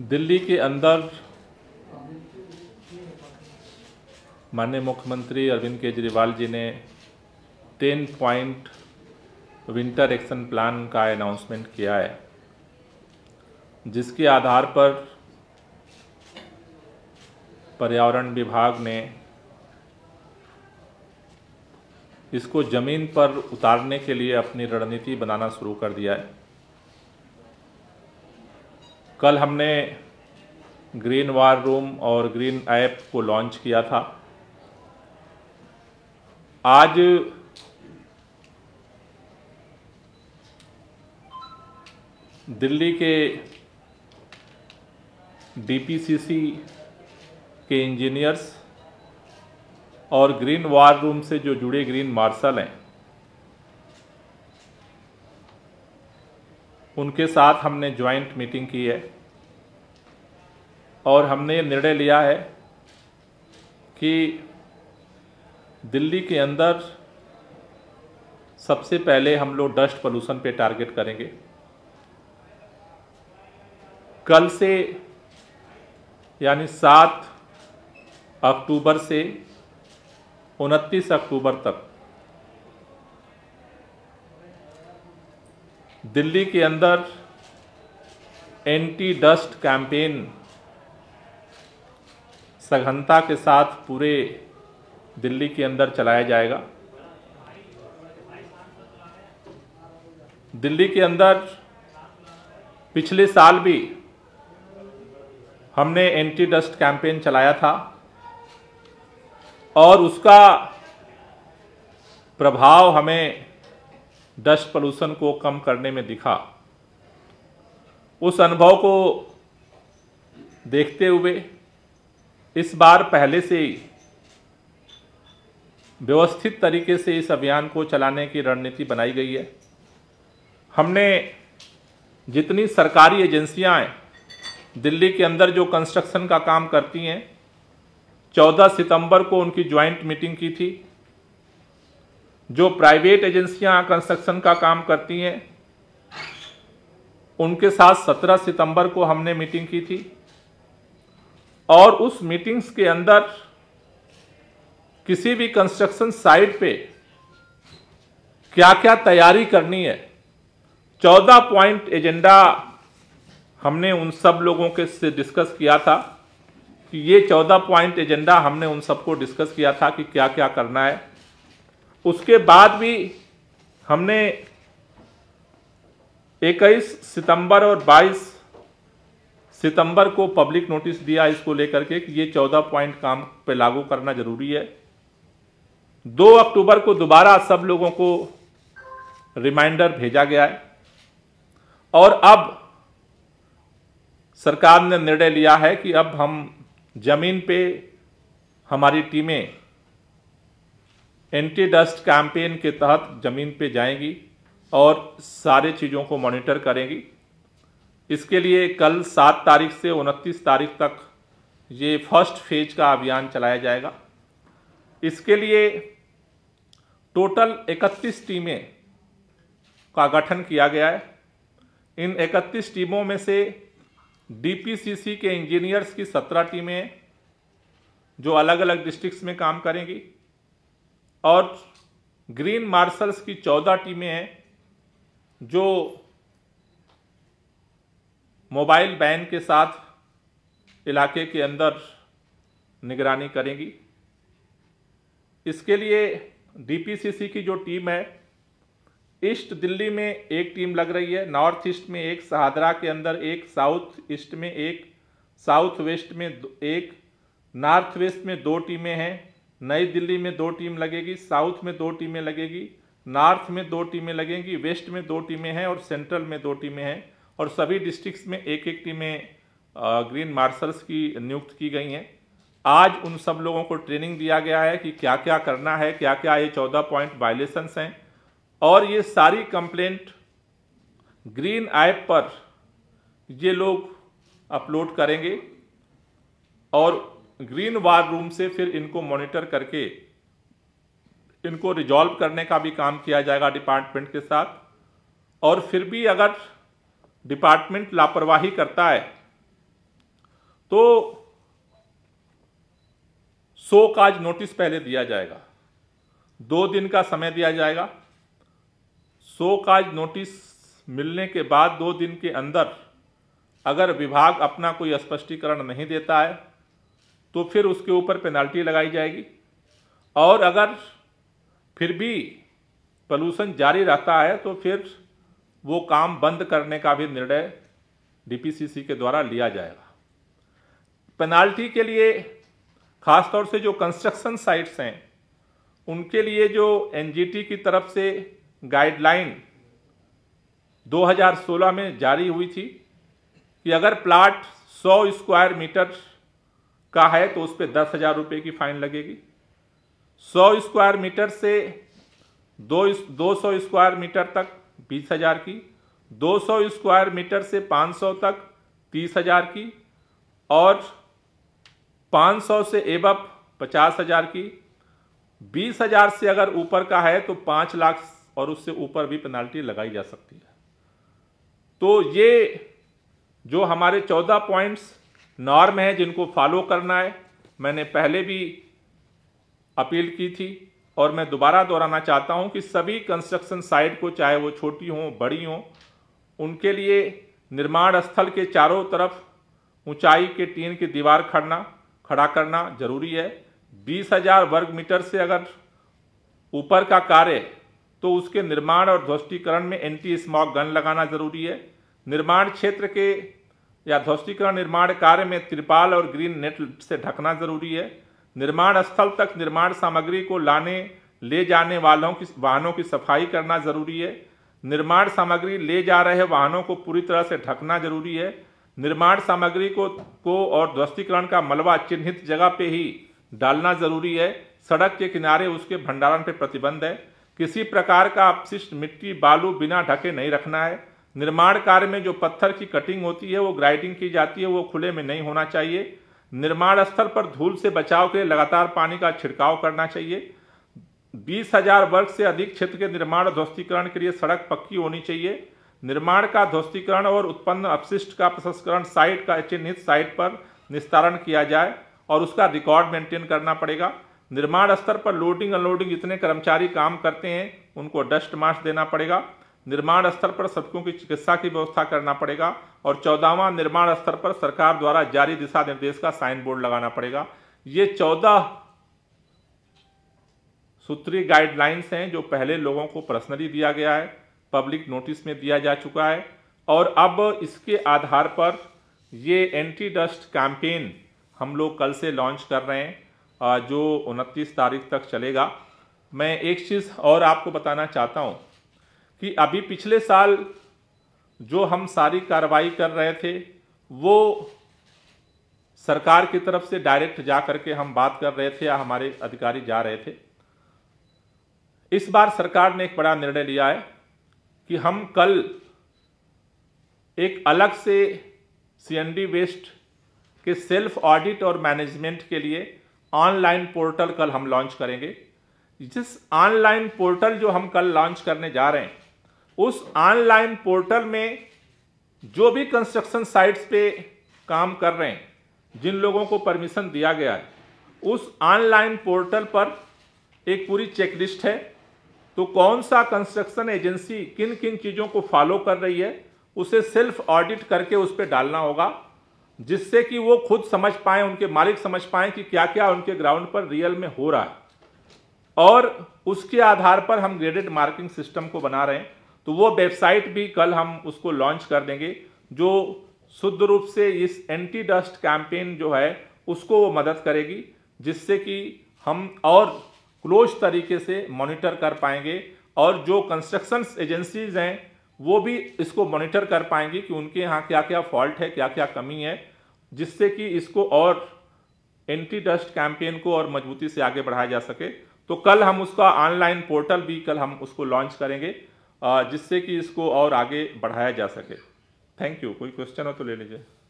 दिल्ली के अंदर माननीय मुख्यमंत्री अरविंद केजरीवाल जी ने ten point winter action plan का अनाउंसमेंट किया है जिसके आधार पर पर्यावरण विभाग ने इसको ज़मीन पर उतारने के लिए अपनी रणनीति बनाना शुरू कर दिया है कल हमने ग्रीन वार रूम और ग्रीन ऐप को लॉन्च किया था आज दिल्ली के डीपीसीसी के इंजीनियर्स और ग्रीन वार रूम से जो जुड़े ग्रीन मार्शल हैं उनके साथ हमने ज्वाइंट मीटिंग की है और हमने ये निर्णय लिया है कि दिल्ली के अंदर सबसे पहले हम लोग डस्ट पोल्यूशन पे टारगेट करेंगे कल से यानी सात अक्टूबर से उनतीस अक्टूबर तक दिल्ली के अंदर एंटी डस्ट कैंपेन सघनता के साथ पूरे दिल्ली के अंदर चलाया जाएगा दिल्ली के अंदर पिछले साल भी हमने एंटी डस्ट कैंपेन चलाया था और उसका प्रभाव हमें डस्ट पोल्यूशन को कम करने में दिखा उस अनुभव को देखते हुए इस बार पहले से ही व्यवस्थित तरीके से इस अभियान को चलाने की रणनीति बनाई गई है हमने जितनी सरकारी एजेंसियां हैं दिल्ली के अंदर जो कंस्ट्रक्शन का काम करती हैं 14 सितंबर को उनकी ज्वाइंट मीटिंग की थी जो प्राइवेट एजेंसियां कंस्ट्रक्शन का काम करती हैं उनके साथ 17 सितंबर को हमने मीटिंग की थी और उस मीटिंग्स के अंदर किसी भी कंस्ट्रक्शन साइट पे क्या क्या तैयारी करनी है चौदह पॉइंट एजेंडा हमने उन सब लोगों के से डिस्कस किया था कि ये चौदह पॉइंट एजेंडा हमने उन सबको डिस्कस किया था कि क्या क्या करना है उसके बाद भी हमने 21 सितंबर और 22 सितंबर को पब्लिक नोटिस दिया इसको लेकर के कि ये 14 पॉइंट काम पे लागू करना ज़रूरी है 2 अक्टूबर को दोबारा सब लोगों को रिमाइंडर भेजा गया है और अब सरकार ने निर्णय लिया है कि अब हम जमीन पे हमारी टीमें एंटी डस्ट कैंपेन के तहत ज़मीन पे जाएंगी और सारे चीज़ों को मॉनिटर करेंगी इसके लिए कल सात तारीख से उनतीस तारीख तक ये फर्स्ट फेज का अभियान चलाया जाएगा इसके लिए टोटल 31 टीमें का गठन किया गया है इन 31 टीमों में से डीपीसीसी के इंजीनियर्स की 17 टीमें जो अलग अलग डिस्ट्रिक्ट्स में काम करेंगी और ग्रीन मार्शल्स की चौदह टीमें हैं जो मोबाइल बैन के साथ इलाके के अंदर निगरानी करेंगी इसके लिए डीपीसीसी की जो टीम है ईस्ट दिल्ली में एक टीम लग रही है नॉर्थ ईस्ट में एक सहादरा के अंदर एक साउथ ईस्ट में एक साउथ वेस्ट में एक नॉर्थ वेस्ट में दो टीमें हैं नई दिल्ली में दो टीम लगेगी साउथ में दो टीमें लगेगी नॉर्थ में दो टीमें लगेंगी वेस्ट में दो टीमें हैं और सेंट्रल में दो टीमें हैं और सभी डिस्ट्रिक्ट में एक एक टीमें ग्रीन मार्शल्स की नियुक्त की गई हैं आज उन सब लोगों को ट्रेनिंग दिया गया है कि क्या क्या करना है क्या क्या ये चौदह पॉइंट वायलेशंस हैं और ये सारी कंप्लेंट ग्रीन ऐप पर ये लोग अपलोड करेंगे और ग्रीन वार रूम से फिर इनको मॉनिटर करके इनको रिजॉल्व करने का भी काम किया जाएगा डिपार्टमेंट के साथ और फिर भी अगर डिपार्टमेंट लापरवाही करता है तो सो काज नोटिस पहले दिया जाएगा दो दिन का समय दिया जाएगा सो काज नोटिस मिलने के बाद दो दिन के अंदर अगर विभाग अपना कोई स्पष्टीकरण नहीं देता है तो फिर उसके ऊपर पेनाल्टी लगाई जाएगी और अगर फिर भी पॉल्यूशन जारी रहता है तो फिर वो काम बंद करने का भी निर्णय डीपीसीसी के द्वारा लिया जाएगा पेनाल्टी के लिए खासतौर से जो कंस्ट्रक्शन साइट्स हैं उनके लिए जो एनजीटी की तरफ से गाइडलाइन 2016 में जारी हुई थी कि अगर प्लाट 100 स्क्वायर मीटर का है तो उस पर दस हजार रुपये की फाइन लगेगी सौ स्क्वायर मीटर से दो दो सौ स्क्वायर मीटर तक बीस हजार की दो सौ स्क्वायर मीटर से पाँच सौ तक तीस हजार की और पाँच सौ से एबप पचास हजार की बीस हजार से अगर ऊपर का है तो पाँच लाख और उससे ऊपर भी पेनाल्टी लगाई जा सकती है तो ये जो हमारे चौदह पॉइंट्स नॉर्म है जिनको फॉलो करना है मैंने पहले भी अपील की थी और मैं दोबारा दोहराना चाहता हूं कि सभी कंस्ट्रक्शन साइट को चाहे वो छोटी हों बड़ी हों उनके लिए निर्माण स्थल के चारों तरफ ऊंचाई के टीन की दीवार खड़ना खड़ा करना जरूरी है बीस हजार वर्ग मीटर से अगर ऊपर का कार्य तो उसके निर्माण और ध्वस्टीकरण में एंटी स्मॉक गन लगाना जरूरी है निर्माण क्षेत्र के या ध्वस्तीकरण निर्माण कार्य में त्रिपाल और ग्रीन नेट से ढकना जरूरी है निर्माण स्थल तक निर्माण सामग्री को लाने ले जाने वालों की वाहनों की सफाई करना जरूरी है निर्माण सामग्री ले जा रहे वाहनों को पूरी तरह से ढकना जरूरी है निर्माण सामग्री को को और ध्वस्तीकरण का मलबा चिन्हित जगह पे ही डालना जरूरी है सड़क के किनारे उसके भंडारण पर प्रतिबंध है किसी प्रकार का अपशिष्ट मिट्टी बालू बिना ढके नहीं रखना है निर्माण कार्य में जो पत्थर की कटिंग होती है वो ग्राइडिंग की जाती है वो खुले में नहीं होना चाहिए निर्माण स्थल पर धूल से बचाव के लिए लगातार पानी का छिड़काव करना चाहिए बीस हजार वर्ग से अधिक क्षेत्र के निर्माण ध्वस्तीकरण के लिए सड़क पक्की होनी चाहिए निर्माण का ध्वस्तीकरण और उत्पन्न अपशिष्ट का प्रसंस्करण साइट का चिन्हित साइट पर निस्तारण किया जाए और उसका रिकॉर्ड मेंटेन करना पड़ेगा निर्माण स्तर पर लोडिंग अनलोडिंग जितने कर्मचारी काम करते हैं उनको डस्ट मास्क देना पड़ेगा निर्माण स्तर पर श्रमिकों की चिकित्सा की व्यवस्था करना पड़ेगा और चौदहवा निर्माण स्तर पर सरकार द्वारा जारी दिशा निर्देश का साइन बोर्ड लगाना पड़ेगा ये चौदह सूत्री गाइडलाइंस हैं जो पहले लोगों को पर्सनली दिया गया है पब्लिक नोटिस में दिया जा चुका है और अब इसके आधार पर ये एंटी डस्ट कैंपेन हम लोग कल से लॉन्च कर रहे हैं जो उनतीस तारीख तक चलेगा मैं एक चीज़ और आपको बताना चाहता हूँ कि अभी पिछले साल जो हम सारी कार्रवाई कर रहे थे वो सरकार की तरफ से डायरेक्ट जा करके हम बात कर रहे थे या हमारे अधिकारी जा रहे थे इस बार सरकार ने एक बड़ा निर्णय लिया है कि हम कल एक अलग से सीएनडी वेस्ट के सेल्फ ऑडिट और मैनेजमेंट के लिए ऑनलाइन पोर्टल कल हम लॉन्च करेंगे जिस ऑनलाइन पोर्टल जो हम कल लॉन्च करने जा रहे हैं उस ऑनलाइन पोर्टल में जो भी कंस्ट्रक्शन साइट्स पे काम कर रहे हैं जिन लोगों को परमिशन दिया गया है उस ऑनलाइन पोर्टल पर एक पूरी चेकलिस्ट है तो कौन सा कंस्ट्रक्शन एजेंसी किन किन चीज़ों को फॉलो कर रही है उसे सेल्फ ऑडिट करके उस पर डालना होगा जिससे कि वो खुद समझ पाए उनके मालिक समझ पाए कि क्या क्या उनके ग्राउंड पर रियल में हो रहा है और उसके आधार पर हम ग्रेडेड मार्किंग सिस्टम को बना रहे हैं तो वो वेबसाइट भी कल हम उसको लॉन्च कर देंगे जो शुद्ध रूप से इस एंटी डस्ट कैंपेन जो है उसको वो मदद करेगी जिससे कि हम और क्लोज तरीके से मॉनिटर कर पाएंगे और जो कंस्ट्रक्शन एजेंसीज हैं वो भी इसको मॉनिटर कर पाएंगे कि उनके यहाँ क्या क्या फॉल्ट है क्या क्या कमी है जिससे कि इसको और एंटी डस्ट कैंपेन को और मजबूती से आगे बढ़ाया जा सके तो कल हम उसका ऑनलाइन पोर्टल भी कल हम उसको लॉन्च करेंगे जिससे कि इसको और आगे बढ़ाया जा सके थैंक यू कोई क्वेश्चन हो तो ले लीजिए